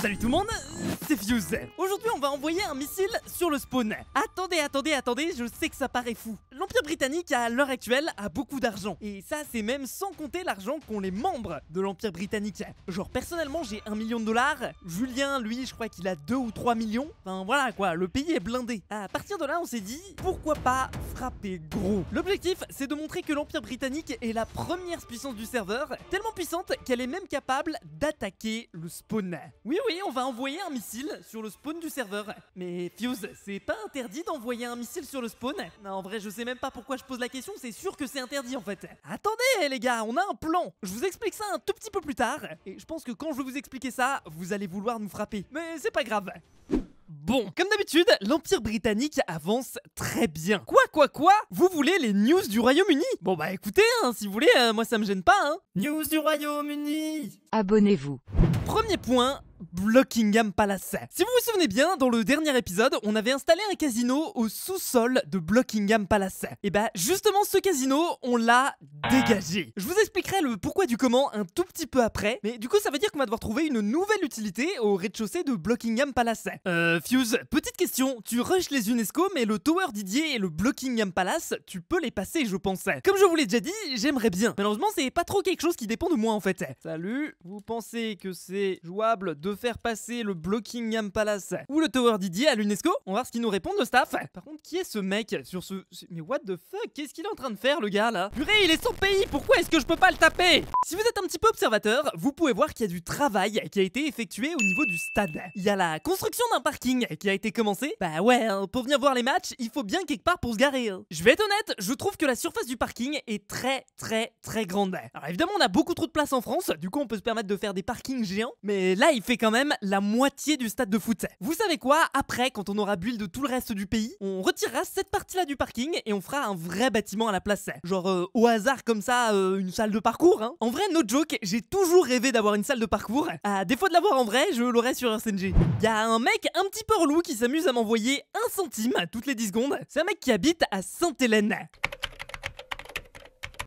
Salut tout le monde, euh, c'est Fuse. Aujourd'hui, on va envoyer un missile sur le spawn. Attendez, attendez, attendez, je sais que ça paraît fou. L'Empire britannique, à l'heure actuelle, a beaucoup d'argent. Et ça, c'est même sans compter l'argent qu'ont les membres de l'Empire britannique. Genre, personnellement, j'ai un million de dollars. Julien, lui, je crois qu'il a 2 ou 3 millions. Enfin, voilà quoi, le pays est blindé. À partir de là, on s'est dit, pourquoi pas frapper gros L'objectif, c'est de montrer que l'Empire britannique est la première puissance du serveur, tellement puissante qu'elle est même capable d'attaquer le spawn. Oui, oui on va envoyer un missile sur le spawn du serveur. Mais Fuse, c'est pas interdit d'envoyer un missile sur le spawn Non, en vrai, je sais même pas pourquoi je pose la question, c'est sûr que c'est interdit en fait. Attendez, les gars, on a un plan Je vous explique ça un tout petit peu plus tard, et je pense que quand je vais vous expliquer ça, vous allez vouloir nous frapper. Mais c'est pas grave. Bon, comme d'habitude, l'Empire britannique avance très bien. Quoi, quoi, quoi Vous voulez les news du Royaume-Uni Bon bah écoutez, hein, si vous voulez, euh, moi ça me gêne pas. Hein. News du Royaume-Uni Abonnez-vous. Premier point, Blockingham Palace. Si vous vous souvenez bien, dans le dernier épisode, on avait installé un casino au sous-sol de Blockingham Palace. Et eh bah ben, justement ce casino, on l'a dégagé. Je vous expliquerai le pourquoi du comment un tout petit peu après, mais du coup ça veut dire qu'on va devoir trouver une nouvelle utilité au rez-de-chaussée de Blockingham Palace. Euh Fuse, petite question, tu rushes les UNESCO mais le Tower Didier et le Blockingham Palace, tu peux les passer je pensais. Comme je vous l'ai déjà dit, j'aimerais bien. Malheureusement c'est pas trop quelque chose qui dépend de moi en fait. Salut, vous pensez que c'est jouable de faire passer le Blockingham Palace ou le Tower Didier à l'UNESCO On va voir ce qu'ils nous répondent le staff. Par contre, qui est ce mec sur ce... Mais what the fuck Qu'est-ce qu'il est en train de faire le gars là Purée, il est sans pays Pourquoi est-ce que je peux pas le taper Si vous êtes un petit peu observateur, vous pouvez voir qu'il y a du travail qui a été effectué au niveau du stade. Il y a la construction d'un parking qui a été commencé. Bah ouais, hein, pour venir voir les matchs, il faut bien quelque part pour se garer. Hein. Je vais être honnête, je trouve que la surface du parking est très très très grande. Alors évidemment, on a beaucoup trop de place en France, du coup on peut se permettre de faire des parkings géants, mais là il fait quand même la moitié du stade de foot. Vous savez quoi Après, quand on aura build de tout le reste du pays, on retirera cette partie-là du parking et on fera un vrai bâtiment à la place. Genre euh, au hasard comme ça, euh, une salle de parcours. Hein. En vrai, no joke, j'ai toujours rêvé d'avoir une salle de parcours. À défaut de l'avoir en vrai, je l'aurais sur RCNG. Y a un mec un petit peu relou qui s'amuse à m'envoyer un centime toutes les 10 secondes. C'est un mec qui habite à Sainte-Hélène.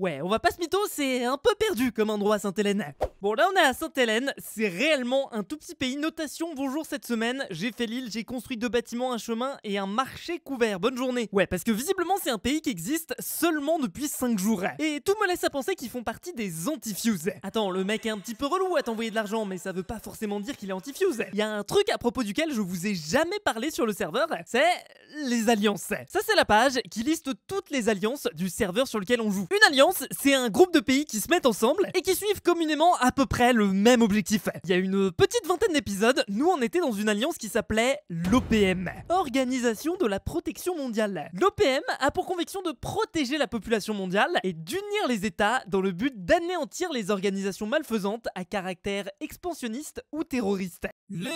Ouais, on va pas se mytho, c'est un peu perdu comme endroit Sainte-Hélène. Bon, là on est à Sainte-Hélène, c'est réellement un tout petit pays. Notation, bonjour cette semaine, j'ai fait l'île, j'ai construit deux bâtiments, un chemin et un marché couvert. Bonne journée. Ouais, parce que visiblement c'est un pays qui existe seulement depuis 5 jours. Et tout me laisse à penser qu'ils font partie des anti-fuse. Attends, le mec est un petit peu relou à t'envoyer de l'argent, mais ça veut pas forcément dire qu'il est anti-fuse. Il y a un truc à propos duquel je vous ai jamais parlé sur le serveur, c'est les alliances. Ça c'est la page qui liste toutes les alliances du serveur sur lequel on joue. Une alliance c'est un groupe de pays qui se mettent ensemble et qui suivent communément à peu près le même objectif. Il y a une petite vingtaine d'épisodes, nous on était dans une alliance qui s'appelait l'OPM, Organisation de la Protection Mondiale. L'OPM a pour conviction de protéger la population mondiale et d'unir les États dans le but d'anéantir les organisations malfaisantes à caractère expansionniste ou terroriste. Les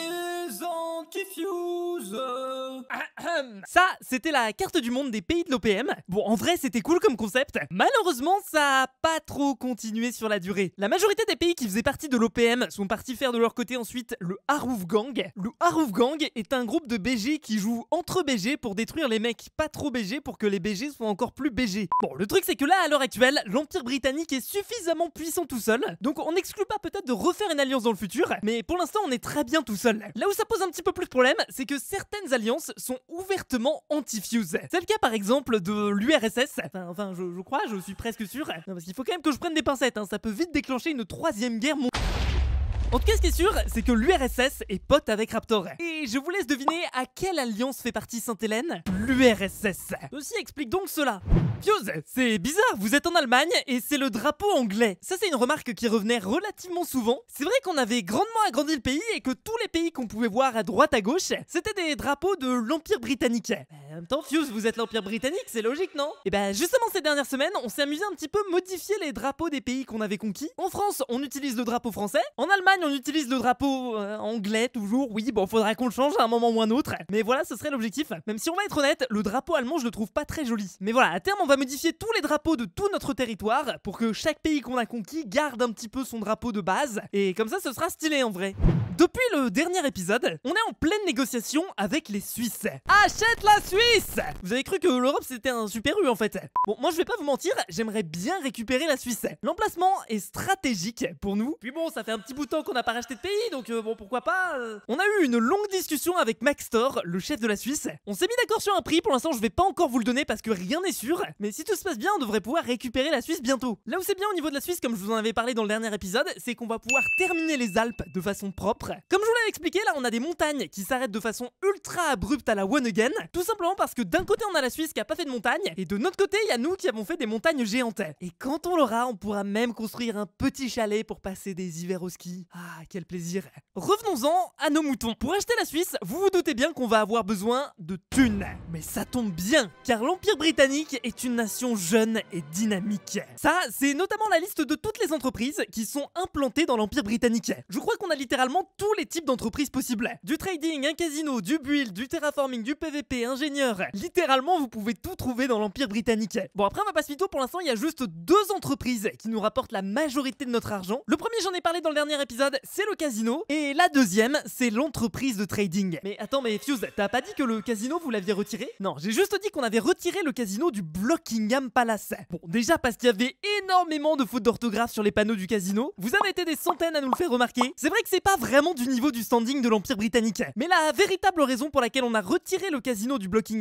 Ça, c'était la carte du monde des pays de l'OPM. Bon, en vrai, c'était cool comme concept. Malheureusement, ça a pas trop continué sur la durée. La majorité des pays qui faisaient partie de l'OPM sont partis faire de leur côté ensuite le Harouf Gang. Le Harouf Gang est un groupe de BG qui joue entre BG pour détruire les mecs pas trop BG pour que les BG soient encore plus BG. Bon, le truc c'est que là, à l'heure actuelle, l'Empire britannique est suffisamment puissant tout seul, donc on n'exclut pas peut-être de refaire une alliance dans le futur, mais pour l'instant on est très bien tout seul. Là où ça pose un petit peu plus de problème, c'est que certaines alliances sont ouvertement anti-fuse. C'est le cas par exemple de l'URSS, enfin, enfin je crois, je suis presque non, parce qu'il faut quand même que je prenne des pincettes, hein. ça peut vite déclencher une troisième guerre mondiale. En tout cas, ce qui est sûr, c'est que l'URSS est pote avec Raptor. Et je vous laisse deviner à quelle alliance fait partie Sainte-Hélène L'URSS. aussi explique donc cela. Fuse, c'est bizarre, vous êtes en Allemagne et c'est le drapeau anglais. Ça, c'est une remarque qui revenait relativement souvent. C'est vrai qu'on avait grandement agrandi le pays et que tous les pays qu'on pouvait voir à droite à gauche, c'était des drapeaux de l'Empire britannique en même temps, Fuse, vous êtes l'Empire britannique, c'est logique, non Et eh bah ben, justement, ces dernières semaines, on s'est amusé un petit peu à modifier les drapeaux des pays qu'on avait conquis. En France, on utilise le drapeau français. En Allemagne, on utilise le drapeau euh, anglais, toujours. Oui, bon, faudra qu'on le change à un moment ou un autre. Mais voilà, ce serait l'objectif. Même si on va être honnête, le drapeau allemand, je le trouve pas très joli. Mais voilà, à terme, on va modifier tous les drapeaux de tout notre territoire pour que chaque pays qu'on a conquis garde un petit peu son drapeau de base. Et comme ça, ce sera stylé en vrai. Depuis le dernier épisode, on est en pleine négociation avec les Suisses. Achète la Suisse vous avez cru que l'Europe c'était un super U en fait Bon, moi je vais pas vous mentir, j'aimerais bien récupérer la Suisse. L'emplacement est stratégique pour nous. Puis bon, ça fait un petit bout de temps qu'on n'a pas racheté de pays, donc euh, bon, pourquoi pas euh. On a eu une longue discussion avec Max Thor, le chef de la Suisse. On s'est mis d'accord sur un prix, pour l'instant je vais pas encore vous le donner parce que rien n'est sûr, mais si tout se passe bien, on devrait pouvoir récupérer la Suisse bientôt. Là où c'est bien au niveau de la Suisse, comme je vous en avais parlé dans le dernier épisode, c'est qu'on va pouvoir terminer les Alpes de façon propre. Comme je vous l'avais expliqué, là on a des montagnes qui s'arrêtent de façon ultra abrupte à la One Again, tout simplement parce que d'un côté on a la Suisse qui a pas fait de montagne et de notre côté il y a nous qui avons fait des montagnes géantes. Et quand on l'aura, on pourra même construire un petit chalet pour passer des hivers au ski. Ah, quel plaisir. Revenons-en à nos moutons. Pour acheter la Suisse, vous vous doutez bien qu'on va avoir besoin de thunes. Mais ça tombe bien car l'Empire britannique est une nation jeune et dynamique. Ça, c'est notamment la liste de toutes les entreprises qui sont implantées dans l'Empire britannique. Je crois qu'on a littéralement tous les types d'entreprises possibles. Du trading, un casino, du build, du terraforming, du PVP, ingénieur Littéralement, vous pouvez tout trouver dans l'Empire britannique. Bon, après, on va pas se pour l'instant, il y a juste deux entreprises qui nous rapportent la majorité de notre argent. Le premier, j'en ai parlé dans le dernier épisode, c'est le casino. Et la deuxième, c'est l'entreprise de trading. Mais attends, mais Fuse, t'as pas dit que le casino, vous l'aviez retiré Non, j'ai juste dit qu'on avait retiré le casino du Blockingham Palace. Bon, déjà parce qu'il y avait énormément de fautes d'orthographe sur les panneaux du casino. Vous avez été des centaines à nous le faire remarquer. C'est vrai que c'est pas vraiment du niveau du standing de l'Empire britannique. Mais la véritable raison pour laquelle on a retiré le casino du Blockingham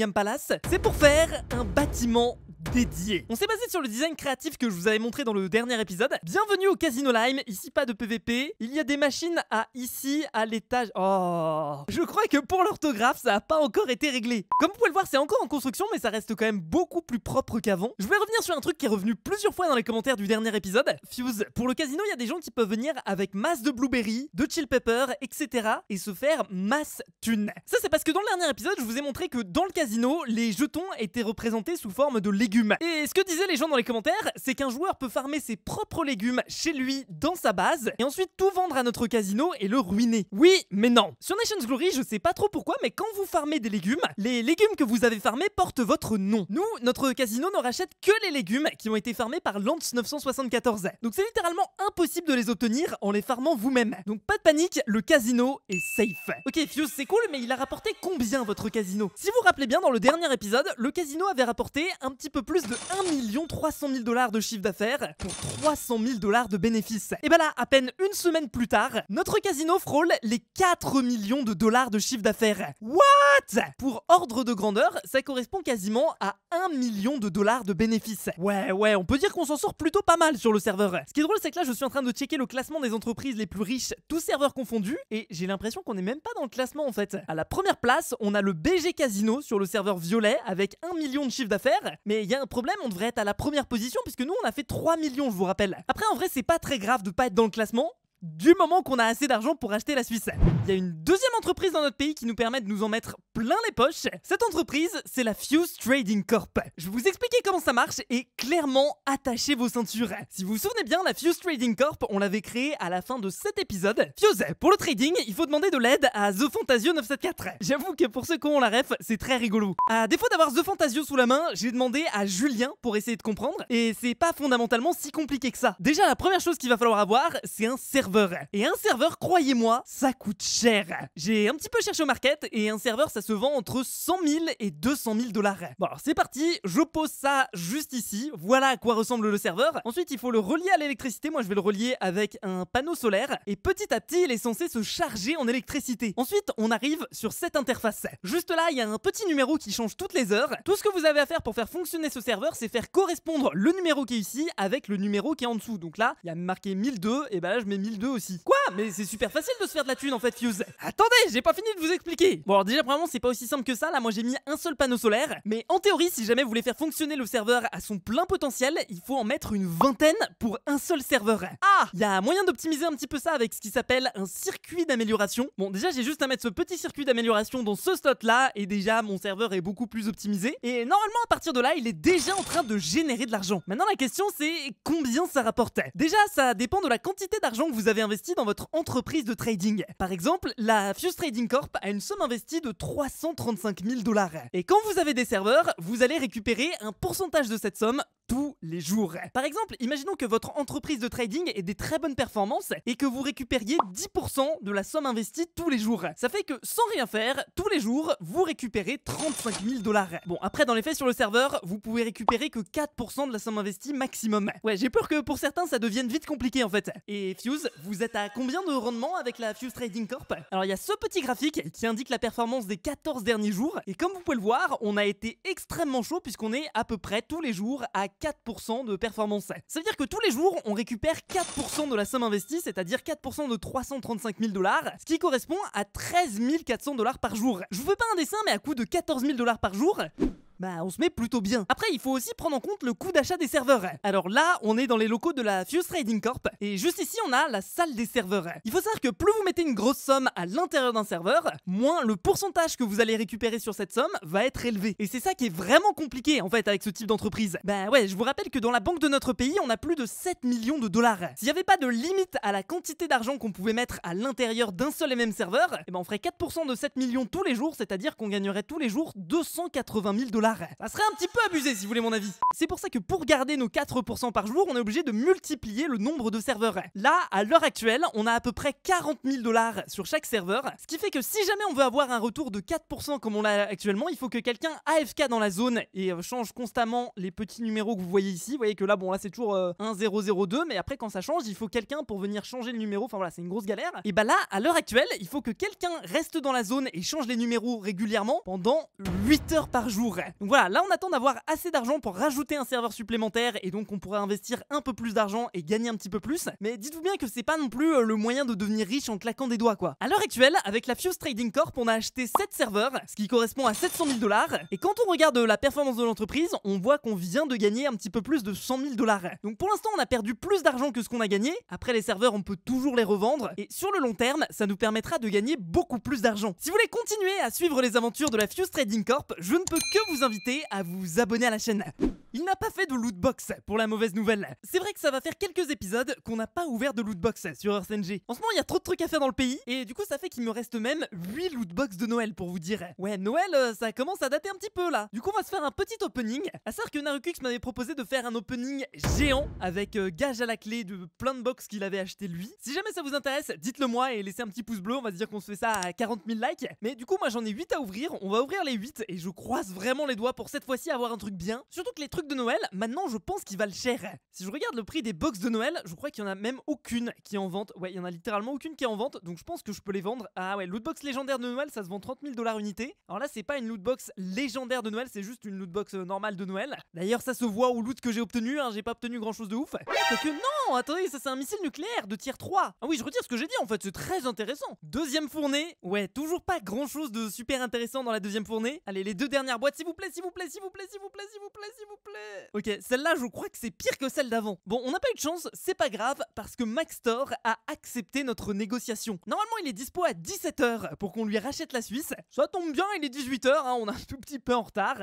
c'est pour faire un bâtiment dédié. On s'est basé sur le design créatif que je vous avais montré dans le dernier épisode. Bienvenue au Casino Lime, ici pas de PVP. Il y a des machines à ici, à l'étage... Oh Je crois que pour l'orthographe, ça a pas encore été réglé. Comme vous pouvez le voir, c'est encore en construction, mais ça reste quand même beaucoup plus propre qu'avant. Je vais revenir sur un truc qui est revenu plusieurs fois dans les commentaires du dernier épisode. Fuse, pour le casino, il y a des gens qui peuvent venir avec masse de blueberry, de chill pepper, etc. et se faire masse tune. Ça, c'est parce que dans le dernier épisode, je vous ai montré que dans le casino, les jetons étaient représentés sous forme de légumes et ce que disaient les gens dans les commentaires, c'est qu'un joueur peut farmer ses propres légumes chez lui, dans sa base, et ensuite tout vendre à notre casino et le ruiner. Oui, mais non. Sur Nations Glory, je sais pas trop pourquoi, mais quand vous farmez des légumes, les légumes que vous avez farmés portent votre nom. Nous, notre casino ne rachète que les légumes qui ont été farmés par Lance 974. Donc c'est littéralement impossible de les obtenir en les farmant vous-même. Donc pas de panique, le casino est safe. Ok, Fuse, c'est cool, mais il a rapporté combien votre casino Si vous vous rappelez bien, dans le dernier épisode, le casino avait rapporté un petit peu plus de 1 300 000 dollars de chiffre d'affaires pour 300 000 dollars de bénéfices. Et bah là, à peine une semaine plus tard, notre casino frôle les 4 millions de dollars de chiffre d'affaires. What pour ordre de grandeur, ça correspond quasiment à 1 million de dollars de bénéfices. Ouais, ouais, on peut dire qu'on s'en sort plutôt pas mal sur le serveur. Ce qui est drôle, c'est que là, je suis en train de checker le classement des entreprises les plus riches, tous serveurs confondus, et j'ai l'impression qu'on n'est même pas dans le classement en fait. À la première place, on a le BG Casino sur le serveur violet avec 1 million de chiffre d'affaires, mais il y a un problème, on devrait être à la première position puisque nous, on a fait 3 millions, je vous rappelle. Après, en vrai, c'est pas très grave de pas être dans le classement, du moment qu'on a assez d'argent pour acheter la Suisse. Il y a une deuxième entreprise dans notre pays qui nous permet de nous en mettre plein les poches. Cette entreprise, c'est la Fuse Trading Corp. Je vais vous expliquer comment ça marche et clairement attachez vos ceintures. Si vous vous souvenez bien, la Fuse Trading Corp, on l'avait créée à la fin de cet épisode. Fuse, pour le trading, il faut demander de l'aide à The Fantasio 974. J'avoue que pour ceux qui ont la ref, c'est très rigolo. À défaut d'avoir The Fantasio sous la main, j'ai demandé à Julien pour essayer de comprendre et c'est pas fondamentalement si compliqué que ça. Déjà, la première chose qu'il va falloir avoir, c'est un cerveau. Et un serveur, croyez-moi, ça coûte cher. J'ai un petit peu cherché au market et un serveur, ça se vend entre 100 000 et 200 000 dollars. Bon, alors c'est parti, je pose ça juste ici. Voilà à quoi ressemble le serveur. Ensuite, il faut le relier à l'électricité. Moi, je vais le relier avec un panneau solaire. Et petit à petit, il est censé se charger en électricité. Ensuite, on arrive sur cette interface. Juste là, il y a un petit numéro qui change toutes les heures. Tout ce que vous avez à faire pour faire fonctionner ce serveur, c'est faire correspondre le numéro qui est ici avec le numéro qui est en dessous. Donc là, il y a marqué 1002. Et ben là, je mets 1002 aussi. Quoi Mais c'est super facile de se faire de la thune en fait, Fuse. Attendez, j'ai pas fini de vous expliquer. Bon, alors déjà, probablement c'est pas aussi simple que ça. Là, moi j'ai mis un seul panneau solaire. Mais en théorie, si jamais vous voulez faire fonctionner le serveur à son plein potentiel, il faut en mettre une vingtaine pour un seul serveur. Ah Il y a moyen d'optimiser un petit peu ça avec ce qui s'appelle un circuit d'amélioration. Bon, déjà, j'ai juste à mettre ce petit circuit d'amélioration dans ce slot là. Et déjà, mon serveur est beaucoup plus optimisé. Et normalement, à partir de là, il est déjà en train de générer de l'argent. Maintenant, la question c'est combien ça rapportait Déjà, ça dépend de la quantité d'argent que vous vous avez investi dans votre entreprise de trading. Par exemple, la Fuse Trading Corp a une somme investie de 335 000 dollars. Et quand vous avez des serveurs, vous allez récupérer un pourcentage de cette somme tous les jours. Par exemple, imaginons que votre entreprise de trading ait des très bonnes performances et que vous récupériez 10% de la somme investie tous les jours. Ça fait que sans rien faire, tous les jours, vous récupérez 35 000 dollars. Bon, après, dans les faits, sur le serveur, vous pouvez récupérer que 4% de la somme investie maximum. Ouais, j'ai peur que pour certains, ça devienne vite compliqué en fait. Et Fuse, vous êtes à combien de rendement avec la Fuse Trading Corp Alors, il y a ce petit graphique qui indique la performance des 14 derniers jours. Et comme vous pouvez le voir, on a été extrêmement chaud puisqu'on est à peu près tous les jours à 4% de performance. Ça veut dire que tous les jours, on récupère 4% de la somme investie, c'est-à-dire 4% de 335 000 dollars, ce qui correspond à 13 400 dollars par jour. Je vous fais pas un dessin, mais à coût de 14 000 dollars par jour, bah on se met plutôt bien. Après, il faut aussi prendre en compte le coût d'achat des serveurs. Alors là, on est dans les locaux de la Fuse Trading Corp, et juste ici, on a la salle des serveurs. Il faut savoir que plus vous mettez une grosse somme à l'intérieur d'un serveur, moins le pourcentage que vous allez récupérer sur cette somme va être élevé. Et c'est ça qui est vraiment compliqué en fait avec ce type d'entreprise. Bah ouais, je vous rappelle que dans la banque de notre pays, on a plus de 7 millions de dollars. S'il n'y avait pas de limite à la quantité d'argent qu'on pouvait mettre à l'intérieur d'un seul et même serveur, eh ben on ferait 4% de 7 millions tous les jours, c'est-à-dire qu'on gagnerait tous les jours 280 000 dollars. Ça serait un petit peu abusé si vous voulez mon avis. C'est pour ça que pour garder nos 4% par jour, on est obligé de multiplier le nombre de serveurs. Là, à l'heure actuelle, on a à peu près 40 000 dollars sur chaque serveur, ce qui fait que si jamais on veut avoir un retour de 4% comme on l'a actuellement, il faut que quelqu'un AFK dans la zone et euh, change constamment les petits numéros que vous voyez ici. Vous voyez que là, bon, là c'est toujours 1002, euh, mais après quand ça change, il faut quelqu'un pour venir changer le numéro. Enfin voilà, c'est une grosse galère. Et bah là, à l'heure actuelle, il faut que quelqu'un reste dans la zone et change les numéros régulièrement pendant 8 heures par jour. Donc voilà, là on attend d'avoir assez d'argent pour rajouter un serveur supplémentaire et donc on pourrait investir un peu plus d'argent et gagner un petit peu plus. Mais dites-vous bien que c'est pas non plus euh, le moyen de devenir riche en claquant des doigts quoi. À l'heure actuelle, avec la Fuse Trading Corp, on a acheté 7 serveurs, ce qui correspond à 700 000 dollars. Et quand on regarde euh, la performance de l'entreprise, on voit qu'on vient de gagner un petit peu plus de 100 000 dollars. Donc pour l'instant, on a perdu plus d'argent que ce qu'on a gagné. Après les serveurs, on peut toujours les revendre. Et sur le long terme, ça nous permettra de gagner beaucoup plus d'argent. Si vous voulez continuer à suivre les aventures de la Fuse Trading Corp, je ne peux que vous inviter à vous abonner à la chaîne. Il n'a pas fait de lootbox pour la mauvaise nouvelle. C'est vrai que ça va faire quelques épisodes qu'on n'a pas ouvert de lootbox sur RNG. En ce moment, il y a trop de trucs à faire dans le pays et du coup, ça fait qu'il me reste même 8 lootbox de Noël pour vous dire. Ouais, Noël, euh, ça commence à dater un petit peu là. Du coup, on va se faire un petit opening. À savoir que Narukux m'avait proposé de faire un opening géant avec euh, gage à la clé de plein de box qu'il avait acheté lui. Si jamais ça vous intéresse, dites-le moi et laissez un petit pouce bleu. On va se dire qu'on se fait ça à 40 000 likes. Mais du coup, moi j'en ai 8 à ouvrir. On va ouvrir les 8 et je croise vraiment les doigts pour cette fois-ci avoir un truc bien. Surtout que les trucs de Noël, maintenant je pense qu'ils valent cher. Si je regarde le prix des box de Noël, je crois qu'il y en a même aucune qui est en vente. Ouais, il y en a littéralement aucune qui est en vente, donc je pense que je peux les vendre. Ah ouais, lootbox légendaire de Noël, ça se vend 30 000 dollars unité. Alors là, c'est pas une lootbox légendaire de Noël, c'est juste une lootbox euh, normale de Noël. D'ailleurs, ça se voit au loot que j'ai obtenu, hein, j'ai pas obtenu grand chose de ouf. que non, attendez, ça c'est un missile nucléaire de tier 3. Ah oui, je retire ce que j'ai dit, en fait, c'est très intéressant. Deuxième fournée, ouais, toujours pas grand chose de super intéressant dans la deuxième fournée. Allez, les deux dernières boîtes, s'il vous plaît s'il vous plaît, s'il vous plaît, s'il vous plaît, s'il vous plaît, s'il vous plaît. Ok, celle-là, je crois que c'est pire que celle d'avant. Bon, on n'a pas eu de chance, c'est pas grave, parce que Maxtor a accepté notre négociation. Normalement, il est dispo à 17h pour qu'on lui rachète la Suisse. Ça tombe bien, il est 18h, hein, on a un tout petit peu en retard.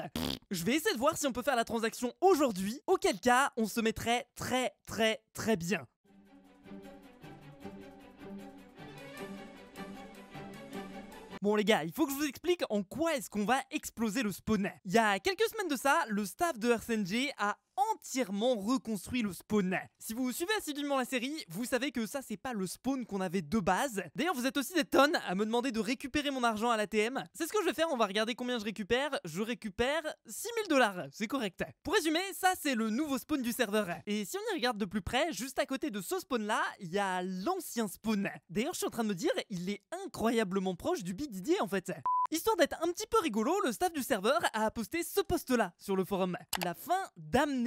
je vais essayer de voir si on peut faire la transaction aujourd'hui, auquel cas, on se mettrait très, très, très bien. Bon les gars, il faut que je vous explique en quoi est-ce qu'on va exploser le spawner. Il y a quelques semaines de ça, le staff de RSNG a entièrement reconstruit le spawn. Si vous suivez assidûment la série, vous savez que ça c'est pas le spawn qu'on avait de base. D'ailleurs vous êtes aussi des tonnes à me demander de récupérer mon argent à l'ATM. C'est ce que je vais faire, on va regarder combien je récupère. Je récupère 6000 dollars, c'est correct. Pour résumer, ça c'est le nouveau spawn du serveur. Et si on y regarde de plus près, juste à côté de ce spawn là, il y a l'ancien spawn. D'ailleurs je suis en train de me dire, il est incroyablement proche du Big en fait. Histoire d'être un petit peu rigolo, le staff du serveur a posté ce poste là sur le forum. La fin d'Amnésie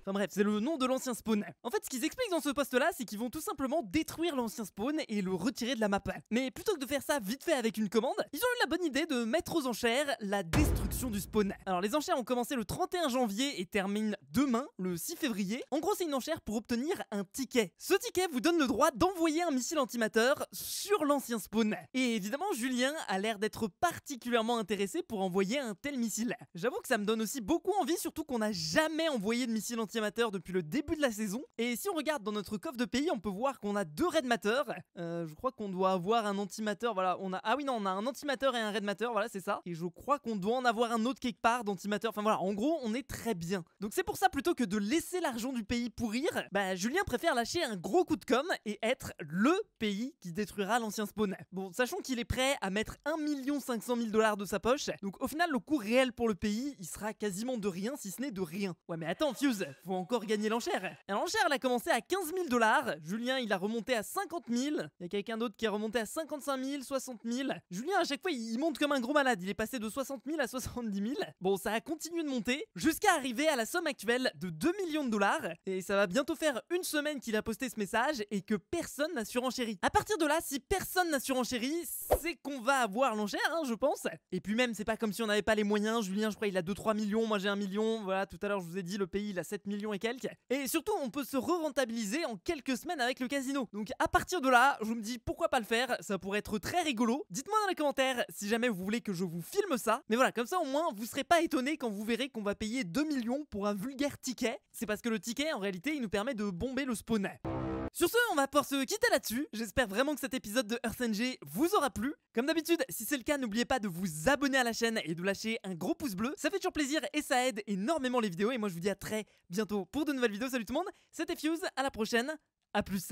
Enfin bref, c'est le nom de l'ancien spawn. En fait, ce qu'ils expliquent dans ce poste-là, c'est qu'ils vont tout simplement détruire l'ancien spawn et le retirer de la map. Mais plutôt que de faire ça vite fait avec une commande, ils ont eu la bonne idée de mettre aux enchères la destruction du spawn. Alors les enchères ont commencé le 31 janvier et terminent demain, le 6 février. En gros, c'est une enchère pour obtenir un ticket. Ce ticket vous donne le droit d'envoyer un missile antimateur sur l'ancien spawn. Et évidemment, Julien a l'air d'être particulièrement intéressé pour envoyer un tel missile. J'avoue que ça me donne aussi beaucoup envie, surtout qu'on n'a jamais envoyé de missile anti-amateur depuis le début de la saison. Et si on regarde dans notre coffre de pays, on peut voir qu'on a deux redmateurs. Euh, je crois qu'on doit avoir un antimateur. Voilà, on a. Ah oui, non, on a un antimateur et un redmateur. Voilà, c'est ça. Et je crois qu'on doit en avoir un autre quelque part d'antimateur. Enfin voilà, en gros, on est très bien. Donc c'est pour ça, plutôt que de laisser l'argent du pays pourrir, bah Julien préfère lâcher un gros coup de com et être le pays qui détruira l'ancien spawn. Bon, sachant qu'il est prêt à mettre 1 500 000 dollars de sa poche. Donc au final, le coût réel pour le pays, il sera quasiment de rien si de rien. Ouais mais attends Fuse, faut encore gagner l'enchère. L'enchère elle a commencé à 15 000 dollars, Julien il a remonté à 50 000, il y a quelqu'un d'autre qui est remonté à 55 000, 60 000. Julien à chaque fois il monte comme un gros malade, il est passé de 60 000 à 70 000. Bon ça a continué de monter jusqu'à arriver à la somme actuelle de 2 millions de dollars et ça va bientôt faire une semaine qu'il a posté ce message et que personne n'a surenchéri. À partir de là, si personne n'a surenchéri, c'est qu'on va avoir l'enchère, hein, je pense. Et puis même, c'est pas comme si on n'avait pas les moyens. Julien, je crois, il a 2-3 millions, moi j'ai 1 million voilà, tout à l'heure je vous ai dit, le pays il a 7 millions et quelques. Et surtout, on peut se re-rentabiliser en quelques semaines avec le casino. Donc à partir de là, je me dis pourquoi pas le faire, ça pourrait être très rigolo. Dites-moi dans les commentaires si jamais vous voulez que je vous filme ça. Mais voilà, comme ça au moins, vous serez pas étonné quand vous verrez qu'on va payer 2 millions pour un vulgaire ticket. C'est parce que le ticket, en réalité, il nous permet de bomber le spawn. Sur ce, on va pouvoir se quitter là-dessus. J'espère vraiment que cet épisode de EarthNG vous aura plu. Comme d'habitude, si c'est le cas, n'oubliez pas de vous abonner à la chaîne et de lâcher un gros pouce bleu. Ça fait toujours plaisir et ça aide énormément les vidéos. Et moi, je vous dis à très bientôt pour de nouvelles vidéos. Salut tout le monde, c'était Fuse, à la prochaine, à plus.